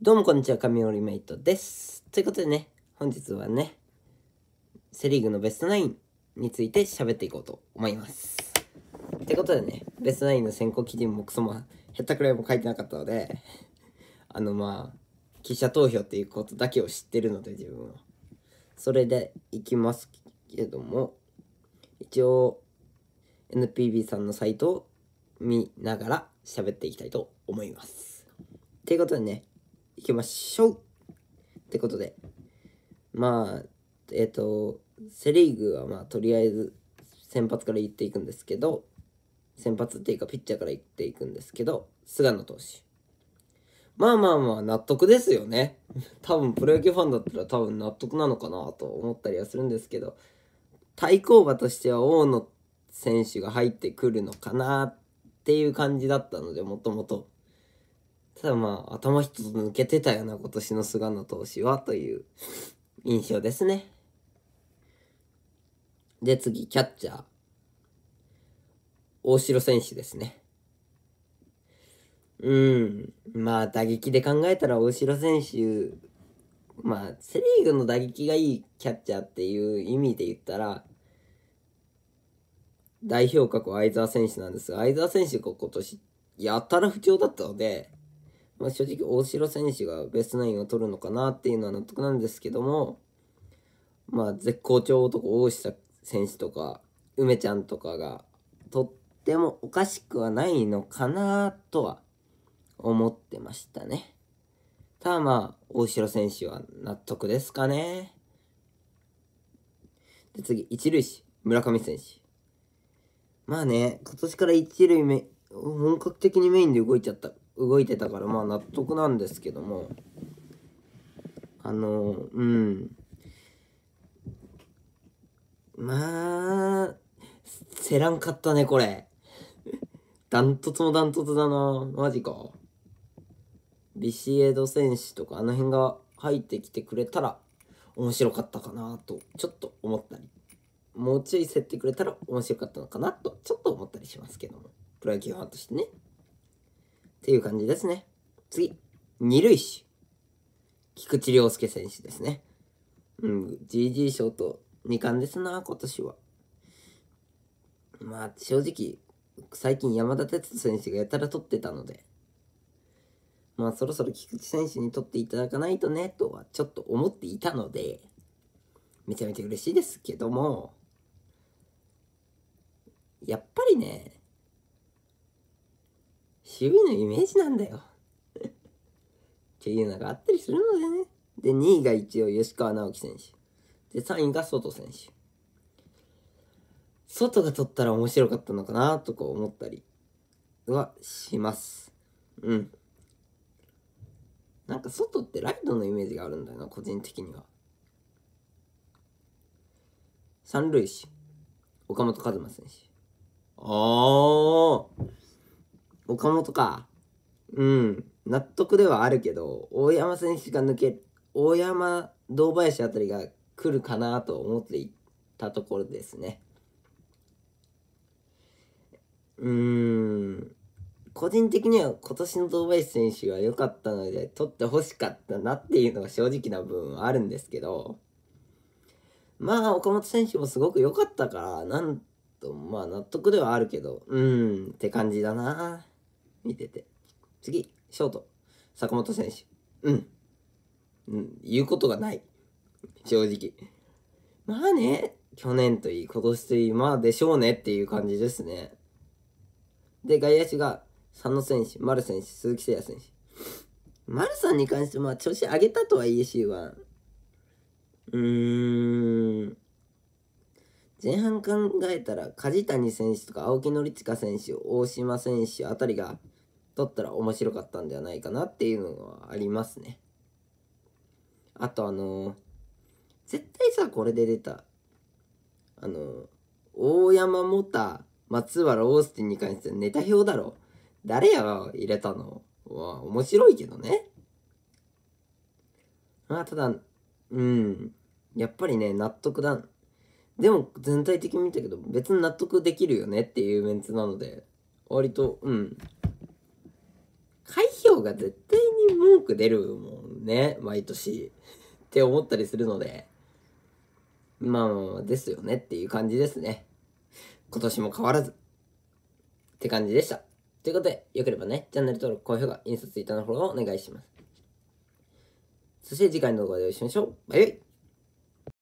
どうもこんにちは、神折メイトです。ということでね、本日はね、セリーグのベストナインについて喋っていこうと思います。ってことでね、ベストナインの選考基準もクソも、減ったくらいも書いてなかったので、あのまあ、記者投票っていうことだけを知ってるので、自分は。それでいきますけども、一応、NPB さんのサイトを見ながら喋っていきたいと思います。ということでね、いきましょうってことで、まあ、えっ、ー、と、セ・リーグはまあ、とりあえず先発から行っていくんですけど、先発っていうかピッチャーから行っていくんですけど、菅野投手。まあまあまあ納得ですよね。多分プロ野球ファンだったら多分納得なのかなと思ったりはするんですけど、対抗馬としては大野選手が入ってくるのかなっていう感じだったので、もともと。ただまあ、頭一つ抜けてたような今年の菅野投手はという印象ですね。で、次、キャッチャー。大城選手ですね。うん。まあ、打撃で考えたら大城選手、まあ、セ・リーグの打撃がいいキャッチャーっていう意味で言ったら、代表格は相澤選手なんですが、相澤選手が今年、やたら不調だったので、まあ、正直大城選手がベストナインを取るのかなっていうのは納得なんですけども、まあ、絶好調男大下選手とか梅ちゃんとかがとってもおかしくはないのかなとは思ってましたね。ただまあ、大城選手は納得ですかね。で次、一塁手、村上選手。まあね、今年から一塁目、本格的にメインで動いちゃった動いてたからまあ納得なんですけどもあのうんまあせらんかったねこれダントツもダントツだなマジかビシエド選手とかあの辺が入ってきてくれたら面白かったかなとちょっと思ったりもうちょい競ってくれたら面白かったのかなとちょっと思ったりしますけどもプロ野球ファンとしてねっていう感じですね。次、二塁手。菊池涼介選手ですね。うん、GG 賞と2冠ですな、今年は。まあ、正直、最近山田哲人選手がやたら取ってたので、まあ、そろそろ菊池選手に取っていただかないとね、とはちょっと思っていたので、めちゃめちゃ嬉しいですけども、やっぱりね、守備のイメージなんだよ っていうのがあったりするのでね。で、2位が一応吉川尚輝選手。で、3位が外選手。外が取ったら面白かったのかなとか思ったりはします。うん。なんか外ってライトのイメージがあるんだよな、個人的には。三塁手、岡本和真選手。ああ岡本か。うん、納得ではあるけど、大山選手が抜け、大山、堂林あたりが来るかなと思っていたところですね。うーん、個人的には今年の堂林選手は良かったので、取ってほしかったなっていうのが正直な部分はあるんですけど、まあ、岡本選手もすごく良かったから、なんと、まあ、納得ではあるけど、うん、って感じだな。見てて。次、ショート、坂本選手。うん。うん、言うことがない。正直。まあね、去年といい、今年といい、まあでしょうねっていう感じですね。で、外野手が、佐野選手、丸選手、鈴木誠也選手。丸さんに関して、まあ調子上げたとはいえし、は。うーん。前半考えたら、梶谷選手とか青木宣親選手、大島選手あたりが取ったら面白かったんではないかなっていうのはありますね。あとあのー、絶対さ、これで出た、あのー、大山もた、松原オースティンに関してはネタ表だろ。誰やが入れたのは面白いけどね。まあ、ただ、うん、やっぱりね、納得だ。でも、全体的に見たけど、別に納得できるよねっていうメンツなので、割と、うん、が絶対に文句出るもんね、毎年。って思ったりするので。まあ、ですよねっていう感じですね。今年も変わらず。って感じでした。ということで、よければね、チャンネル登録、高評価、印刷ツイッターのフォローをお願いします。そして次回の動画でお会いしましょう。バイバイ